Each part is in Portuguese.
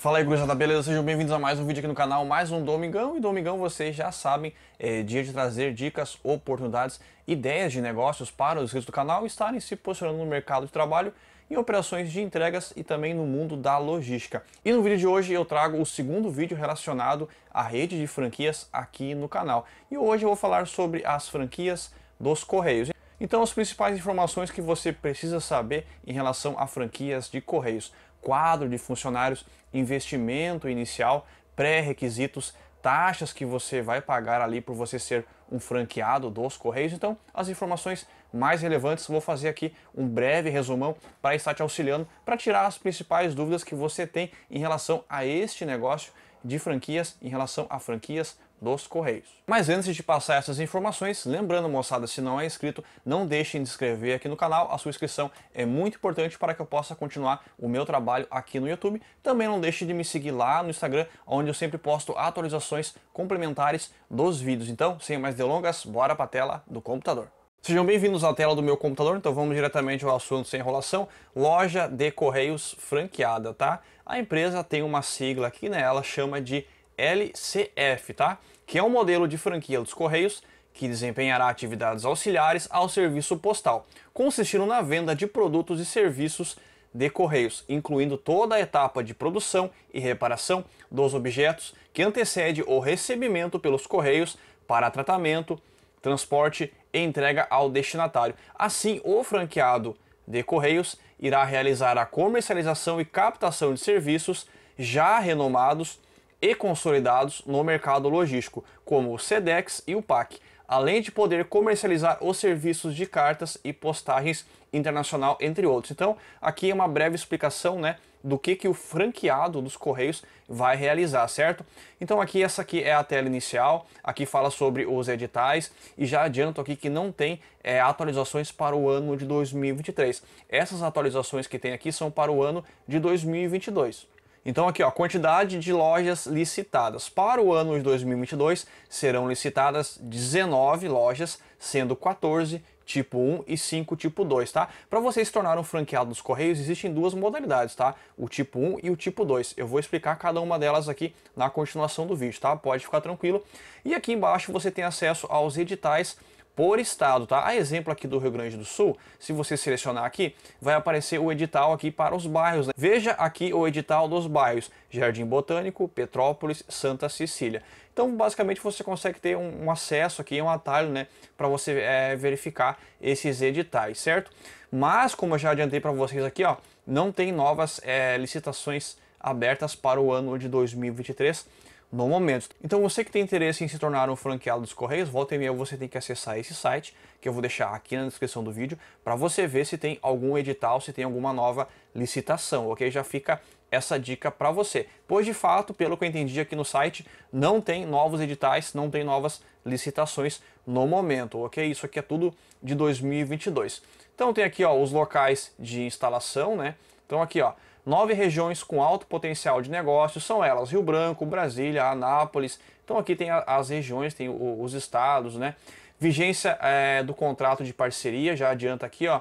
Fala aí, gurizada, beleza? Sejam bem-vindos a mais um vídeo aqui no canal, mais um Domingão. E Domingão, vocês já sabem, é dia de trazer dicas, oportunidades, ideias de negócios para os inscritos do canal estarem se posicionando no mercado de trabalho, em operações de entregas e também no mundo da logística. E no vídeo de hoje eu trago o segundo vídeo relacionado à rede de franquias aqui no canal. E hoje eu vou falar sobre as franquias dos Correios. Então, as principais informações que você precisa saber em relação a franquias de Correios quadro de funcionários, investimento inicial, pré-requisitos, taxas que você vai pagar ali por você ser um franqueado dos Correios. Então, as informações mais relevantes, vou fazer aqui um breve resumão para estar te auxiliando para tirar as principais dúvidas que você tem em relação a este negócio de franquias, em relação a franquias, dos Correios. Mas antes de passar essas informações, lembrando moçada, se não é inscrito, não deixem de inscrever aqui no canal, a sua inscrição é muito importante para que eu possa continuar o meu trabalho aqui no YouTube. Também não deixe de me seguir lá no Instagram, onde eu sempre posto atualizações complementares dos vídeos. Então, sem mais delongas, bora para a tela do computador. Sejam bem-vindos à tela do meu computador, então vamos diretamente ao assunto sem enrolação, loja de correios franqueada, tá? A empresa tem uma sigla aqui, né, ela chama de LCF, tá? que é um modelo de franquia dos Correios que desempenhará atividades auxiliares ao serviço postal, consistindo na venda de produtos e serviços de Correios, incluindo toda a etapa de produção e reparação dos objetos que antecede o recebimento pelos Correios para tratamento, transporte e entrega ao destinatário. Assim, o franqueado de Correios irá realizar a comercialização e captação de serviços já renomados e consolidados no mercado logístico, como o SEDEX e o PAC, além de poder comercializar os serviços de cartas e postagens internacional, entre outros. Então, aqui é uma breve explicação, né, do que, que o franqueado dos Correios vai realizar, certo? Então aqui essa aqui é a tela inicial, aqui fala sobre os editais e já adianto aqui que não tem é, atualizações para o ano de 2023. Essas atualizações que tem aqui são para o ano de 2022. Então aqui, a quantidade de lojas licitadas. Para o ano de 2022, serão licitadas 19 lojas, sendo 14 tipo 1 e 5 tipo 2, tá? Para você se tornar um franqueado dos Correios, existem duas modalidades, tá? O tipo 1 e o tipo 2. Eu vou explicar cada uma delas aqui na continuação do vídeo, tá? Pode ficar tranquilo. E aqui embaixo você tem acesso aos editais por estado, tá? A exemplo aqui do Rio Grande do Sul, se você selecionar aqui, vai aparecer o edital aqui para os bairros. Né? Veja aqui o edital dos bairros, Jardim Botânico, Petrópolis, Santa Cecília. Então, basicamente, você consegue ter um, um acesso aqui, um atalho, né, para você é, verificar esses editais, certo? Mas, como eu já adiantei para vocês aqui, ó, não tem novas é, licitações abertas para o ano de 2023, no momento. Então você que tem interesse em se tornar um franqueado dos Correios, volta e meia você tem que acessar esse site, que eu vou deixar aqui na descrição do vídeo, para você ver se tem algum edital, se tem alguma nova licitação, ok? Já fica essa dica para você. Pois de fato, pelo que eu entendi aqui no site, não tem novos editais, não tem novas licitações no momento, ok? Isso aqui é tudo de 2022. Então tem aqui ó, os locais de instalação, né? Então aqui ó, Nove regiões com alto potencial de negócio são elas: Rio Branco, Brasília, Anápolis. Então aqui tem as regiões, tem os estados, né? Vigência é, do contrato de parceria, já adianta aqui, ó,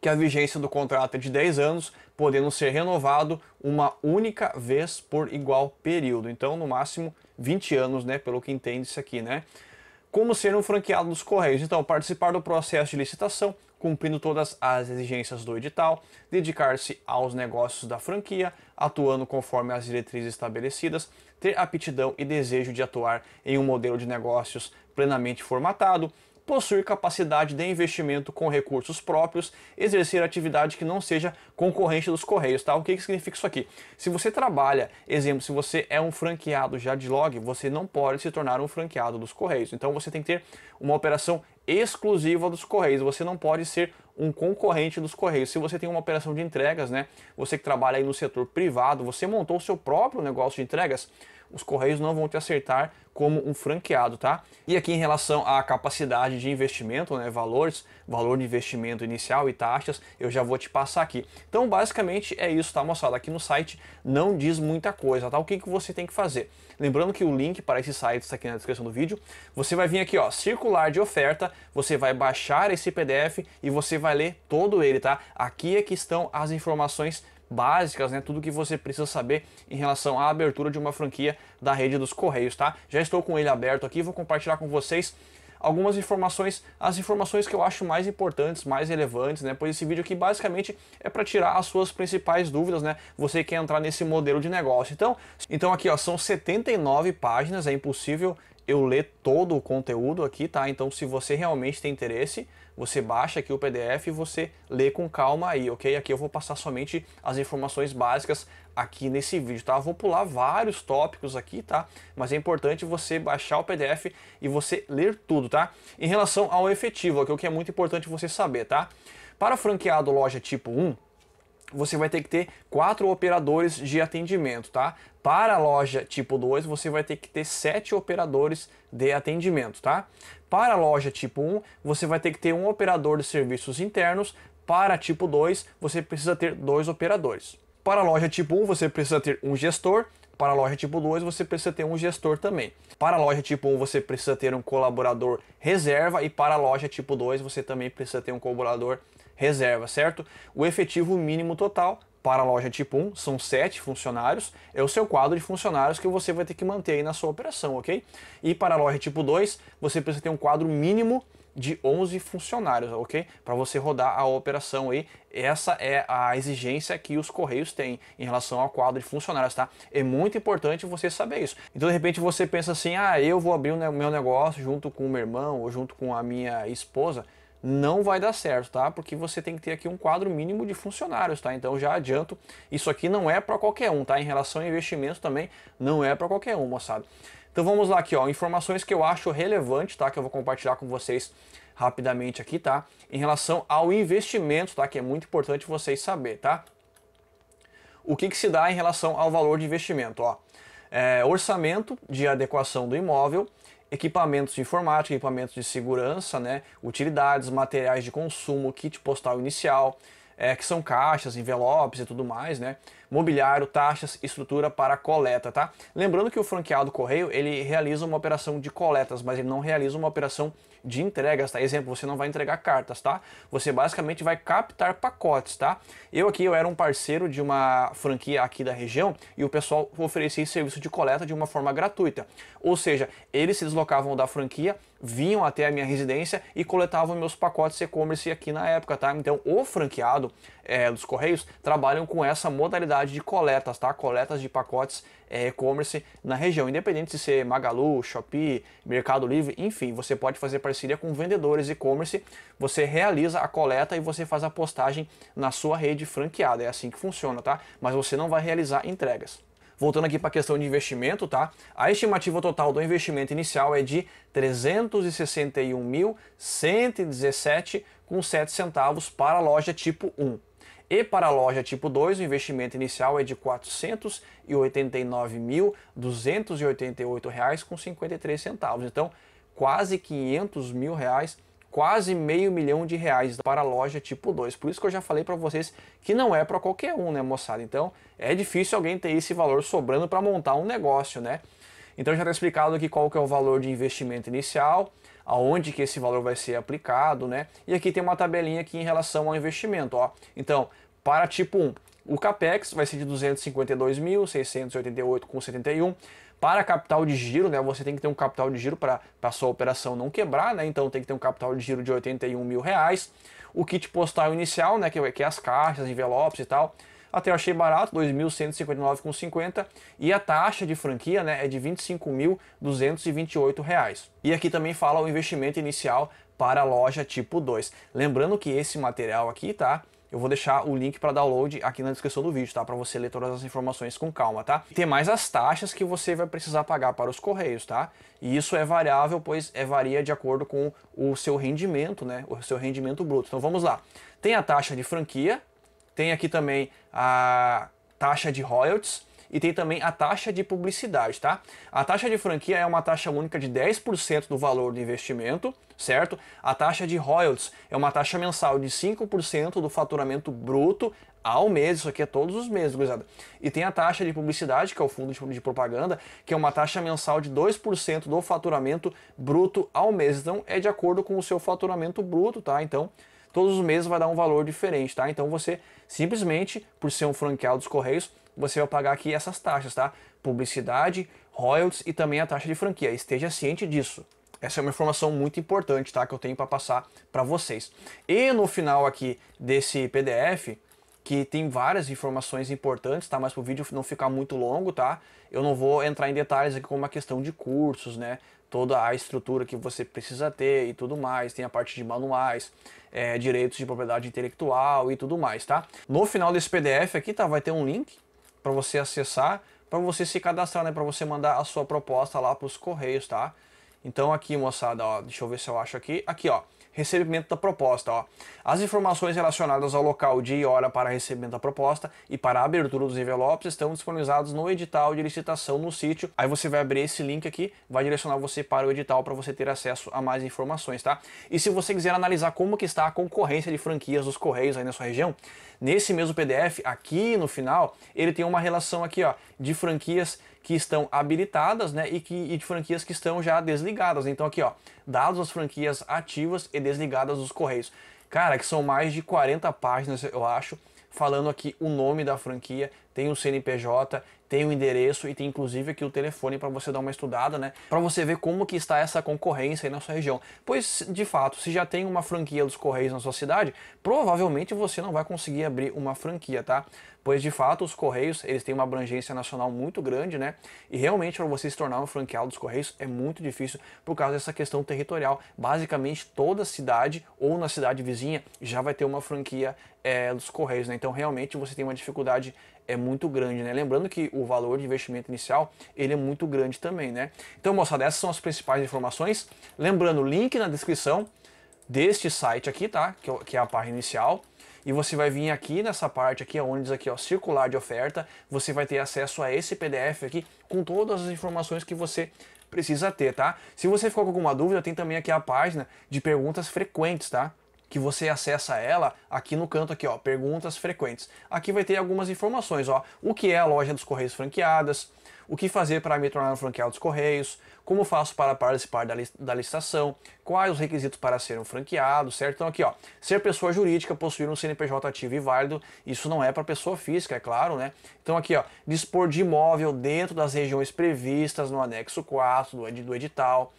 que a vigência do contrato é de 10 anos, podendo ser renovado uma única vez por igual período. Então, no máximo 20 anos, né? Pelo que entende isso aqui, né? Como ser um franqueado dos Correios? Então, participar do processo de licitação, cumprindo todas as exigências do edital, dedicar-se aos negócios da franquia, atuando conforme as diretrizes estabelecidas, ter aptidão e desejo de atuar em um modelo de negócios plenamente formatado, possuir capacidade de investimento com recursos próprios, exercer atividade que não seja concorrente dos correios, tá? O que, que significa isso aqui? Se você trabalha, exemplo, se você é um franqueado já de log, você não pode se tornar um franqueado dos correios. Então você tem que ter uma operação exclusiva dos correios. Você não pode ser um concorrente dos Correios. Se você tem uma operação de entregas, né? Você que trabalha aí no setor privado, você montou o seu próprio negócio de entregas, os Correios não vão te acertar como um franqueado, tá? E aqui em relação à capacidade de investimento, né, valores, valor de investimento inicial e taxas, eu já vou te passar aqui. Então, basicamente é isso, tá, moçada? Aqui no site não diz muita coisa, tá? O que, que você tem que fazer? Lembrando que o link para esse site está aqui na descrição do vídeo. Você vai vir aqui, ó, circular de oferta, você vai baixar esse PDF e você vai ler todo ele, tá? Aqui é que estão as informações básicas, né? Tudo que você precisa saber em relação à abertura de uma franquia da rede dos Correios, tá? Já estou com ele aberto aqui, vou compartilhar com vocês algumas informações, as informações que eu acho mais importantes, mais relevantes, né? Pois esse vídeo aqui basicamente é para tirar as suas principais dúvidas, né? Você quer entrar nesse modelo de negócio. Então, então aqui ó, são 79 páginas, é impossível eu ler todo o conteúdo aqui, tá? Então, se você realmente tem interesse, você baixa aqui o PDF e você lê com calma aí, ok? Aqui eu vou passar somente as informações básicas aqui nesse vídeo, tá? Eu vou pular vários tópicos aqui, tá? Mas é importante você baixar o PDF e você ler tudo, tá? Em relação ao efetivo, aqui o que é muito importante você saber, tá? Para franqueado loja tipo 1, você vai ter que ter quatro operadores de atendimento, tá? Para a loja tipo 2, você vai ter que ter sete operadores de atendimento, tá? Para a loja tipo 1, você vai ter que ter um operador de serviços internos. Para tipo 2, você precisa ter dois operadores. Para a loja tipo 1, você precisa ter um gestor, para a loja tipo 2, você precisa ter um gestor também. Para a loja tipo 1, você precisa ter um colaborador reserva e para a loja tipo 2, você também precisa ter um colaborador reserva, certo? O efetivo mínimo total para a loja tipo 1 são 7 funcionários, é o seu quadro de funcionários que você vai ter que manter aí na sua operação, ok? E para a loja tipo 2, você precisa ter um quadro mínimo de 11 funcionários, ok? Para você rodar a operação aí, essa é a exigência que os correios têm em relação ao quadro de funcionários, tá? É muito importante você saber isso. Então, de repente, você pensa assim: ah, eu vou abrir o meu negócio junto com o meu irmão ou junto com a minha esposa não vai dar certo, tá? Porque você tem que ter aqui um quadro mínimo de funcionários, tá? Então já adianto, isso aqui não é para qualquer um, tá? Em relação a investimento também não é para qualquer um, moçada. Então vamos lá aqui, ó, informações que eu acho relevante, tá? Que eu vou compartilhar com vocês rapidamente aqui, tá? Em relação ao investimento, tá? Que é muito importante vocês saber, tá? O que, que se dá em relação ao valor de investimento, ó? É, orçamento de adequação do imóvel, equipamentos de informática, equipamentos de segurança, né? Utilidades, materiais de consumo, kit postal inicial, é, que são caixas, envelopes e tudo mais, né? mobiliário, taxas, estrutura para coleta, tá? Lembrando que o franqueado correio, ele realiza uma operação de coletas, mas ele não realiza uma operação de entregas, tá? Exemplo, você não vai entregar cartas, tá? Você basicamente vai captar pacotes, tá? Eu aqui eu era um parceiro de uma franquia aqui da região e o pessoal oferecia esse serviço de coleta de uma forma gratuita. Ou seja, eles se deslocavam da franquia, vinham até a minha residência e coletavam meus pacotes e-commerce aqui na época, tá? Então, o franqueado é, dos Correios trabalham com essa modalidade de coletas, tá? Coletas de pacotes é, e-commerce na região. Independente de ser Magalu, Shopee, Mercado Livre, enfim, você pode fazer parceria com vendedores e-commerce, você realiza a coleta e você faz a postagem na sua rede franqueada. É assim que funciona, tá? Mas você não vai realizar entregas. Voltando aqui para a questão de investimento, tá? A estimativa total do investimento inicial é de 361.117 com centavos para a loja tipo 1. E para a loja tipo 2, o investimento inicial é de R$ 489.288,53. Então, quase 500 mil reais quase meio milhão de reais para a loja tipo 2. Por isso que eu já falei para vocês que não é para qualquer um, né, moçada? Então, é difícil alguém ter esse valor sobrando para montar um negócio, né? Então, já está explicado aqui qual que é o valor de investimento inicial, aonde que esse valor vai ser aplicado, né? E aqui tem uma tabelinha aqui em relação ao investimento, ó. Então, para tipo 1. O capex vai ser de 252.688,71. Para capital de giro, né, você tem que ter um capital de giro para a sua operação não quebrar, né, então tem que ter um capital de giro de R$ mil reais. O kit postal inicial, né, que, que é as caixas, envelopes e tal, até eu achei barato, 2.159,50 e a taxa de franquia né, é de R$ 25.228. E aqui também fala o investimento inicial para a loja tipo 2. Lembrando que esse material aqui, tá? Eu vou deixar o link para download aqui na descrição do vídeo, tá? Para você ler todas as informações com calma, tá? E tem mais as taxas que você vai precisar pagar para os correios, tá? E isso é variável, pois é varia de acordo com o seu rendimento, né? O seu rendimento bruto. Então vamos lá. Tem a taxa de franquia, tem aqui também a taxa de royalties, e tem também a taxa de publicidade, tá? A taxa de franquia é uma taxa única de 10% do valor do investimento, certo? A taxa de royalties é uma taxa mensal de 5% do faturamento bruto ao mês, isso aqui é todos os meses, gurizada. E tem a taxa de publicidade, que é o fundo de propaganda, que é uma taxa mensal de 2% do faturamento bruto ao mês. Então, é de acordo com o seu faturamento bruto, tá? Então, todos os meses vai dar um valor diferente, tá? Então, você simplesmente, por ser um franqueado dos Correios, você vai pagar aqui essas taxas, tá? Publicidade, royalties e também a taxa de franquia. Esteja ciente disso. Essa é uma informação muito importante, tá? Que eu tenho para passar para vocês. E no final aqui desse PDF, que tem várias informações importantes, tá? Mas para o vídeo não ficar muito longo, tá? Eu não vou entrar em detalhes aqui como a questão de cursos, né? Toda a estrutura que você precisa ter e tudo mais. Tem a parte de manuais, é, direitos de propriedade intelectual e tudo mais, tá? No final desse PDF aqui, tá? Vai ter um link para você acessar, para você se cadastrar, né, para você mandar a sua proposta lá para os correios, tá? Então aqui, moçada, ó, deixa eu ver se eu acho aqui. Aqui, ó, recebimento da proposta, ó. As informações relacionadas ao local, dia e hora para recebimento da proposta e para a abertura dos envelopes estão disponibilizados no edital de licitação no sítio. Aí você vai abrir esse link aqui, vai direcionar você para o edital para você ter acesso a mais informações, tá? E se você quiser analisar como que está a concorrência de franquias dos Correios aí na sua região, Nesse mesmo PDF, aqui no final, ele tem uma relação aqui ó, de franquias que estão habilitadas né, e, que, e de franquias que estão já desligadas. Então aqui, ó, dados as franquias ativas e desligadas dos correios. Cara, que são mais de 40 páginas, eu acho, falando aqui o nome da franquia, tem o CNPJ, tem o endereço e tem inclusive aqui o telefone para você dar uma estudada, né? Para você ver como que está essa concorrência aí na sua região. Pois, de fato, se já tem uma franquia dos Correios na sua cidade, provavelmente você não vai conseguir abrir uma franquia, tá? Pois, de fato, os Correios, eles têm uma abrangência nacional muito grande, né? E realmente para você se tornar um franqueado dos Correios é muito difícil por causa dessa questão territorial. Basicamente, toda cidade ou na cidade vizinha já vai ter uma franquia é, dos Correios, né? Então, realmente você tem uma dificuldade é muito grande, né? Lembrando que o valor de investimento inicial, ele é muito grande também, né? Então, moçada, essas são as principais informações. Lembrando, link na descrição deste site aqui, tá? É que é a página inicial. E você vai vir aqui nessa parte aqui, onde diz aqui, ó, circular de oferta. Você vai ter acesso a esse PDF aqui com todas as informações que você precisa ter, tá? Se você ficou com alguma dúvida, tem também aqui a página de perguntas frequentes, tá? que você acessa ela aqui no canto aqui, ó, perguntas frequentes. Aqui vai ter algumas informações, ó, o que é a loja dos Correios franqueadas, o que fazer para me tornar um franqueado dos Correios, como faço para participar da, li da licitação, quais os requisitos para ser um franqueado, certo? Então aqui, ó, ser pessoa jurídica, possuir um CNPJ ativo e válido, isso não é para pessoa física, é claro, né? Então aqui, ó, dispor de imóvel dentro das regiões previstas no anexo 4 do, ed do edital,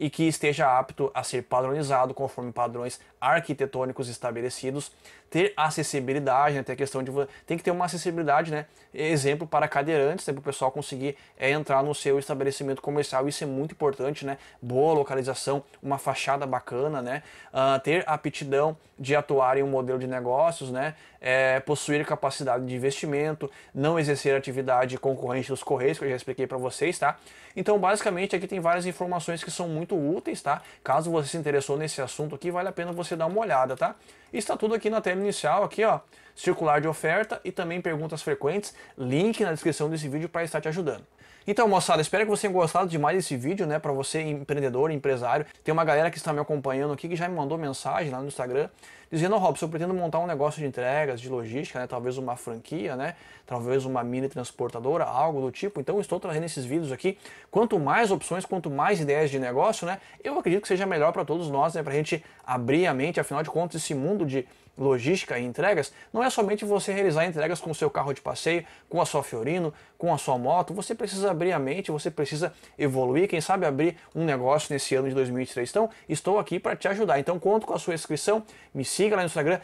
e que esteja apto a ser padronizado conforme padrões arquitetônicos estabelecidos, ter acessibilidade, né, tem a questão de tem que ter uma acessibilidade, né, exemplo para cadeirantes, né, para o pessoal conseguir é, entrar no seu estabelecimento comercial, isso é muito importante, né, boa localização, uma fachada bacana, né, uh, ter aptidão de atuar em um modelo de negócios, né, é, possuir capacidade de investimento, não exercer atividade concorrente dos correios que eu já expliquei para vocês, tá? Então basicamente aqui tem várias informações que são muito muito úteis, tá? Caso você se interessou nesse assunto aqui, vale a pena você dar uma olhada, tá? Está tudo aqui na tela inicial, aqui ó, circular de oferta e também perguntas frequentes, link na descrição desse vídeo para estar te ajudando. Então, moçada, espero que vocês tenham gostado demais desse vídeo, né? Para você, empreendedor, empresário. Tem uma galera que está me acompanhando aqui que já me mandou mensagem lá no Instagram dizendo: oh, Robson, eu pretendo montar um negócio de entregas, de logística, né? Talvez uma franquia, né? Talvez uma mini transportadora, algo do tipo. Então, estou trazendo esses vídeos aqui. Quanto mais opções, quanto mais ideias de negócio, né? Eu acredito que seja melhor para todos nós, né? Para a gente abrir a mente. Afinal de contas, esse mundo falando de logística e entregas, não é somente você realizar entregas com o seu carro de passeio, com a sua Fiorino, com a sua moto. Você precisa abrir a mente, você precisa evoluir, quem sabe abrir um negócio nesse ano de 2023. Então, estou aqui para te ajudar. Então, conto com a sua inscrição, me siga lá no Instagram,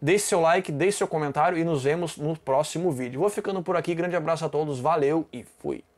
deixe seu like, deixe seu comentário e nos vemos no próximo vídeo. Vou ficando por aqui, grande abraço a todos, valeu e fui!